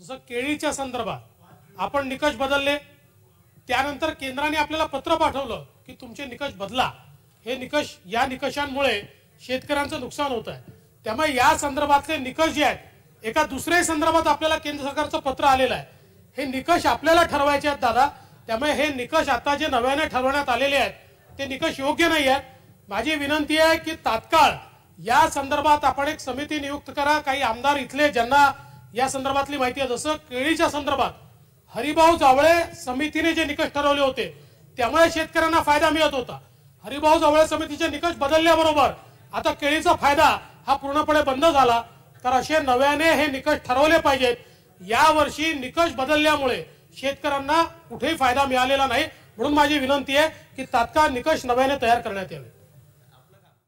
जसं केळीच्या संदर्भात आपण निकष बदलले त्यानंतर केंद्राने आपल्याला पत्र पाठवलं की तुमचे निकष बदला हे निकष या निकषांमुळे शेतकऱ्यांचं नुकसान होत आहे त्यामुळे या संदर्भातले निकष जे आहेत एका दुसऱ्या संदर्भात आपल्याला केंद्र सरकारचं पत्र आलेलं आहे हे निकष आपल्याला ठरवायचे आहेत दादा त्यामुळे हे निकष आता जे नव्याने ठरवण्यात आलेले आहेत ते निकष योग्य नाही आहेत माझी विनंती आहे की तात्काळ या संदर्भात आपण एक समिती नियुक्त करा काही आमदार इथले ज्यांना या संदर्भातली माहिती आहे जसं केळीच्या संदर्भात हरिभाऊ जावळे समितीने जे निकष ठरवले होते त्यामुळे शेतकऱ्यांना फायदा मिळत होता हरिभाऊ जावळे समितीचे निकष बदलल्याबरोबर आता केळीचा फायदा हा पूर्णपणे बंद झाला तर असे नव्याने हे निकष ठरवले पाहिजेत यावर्षी निकष बदलल्यामुळे शेतकऱ्यांना कुठेही फायदा मिळालेला नाही म्हणून माझी विनंती आहे की तात्काळ निकष नव्याने तयार करण्यात यावे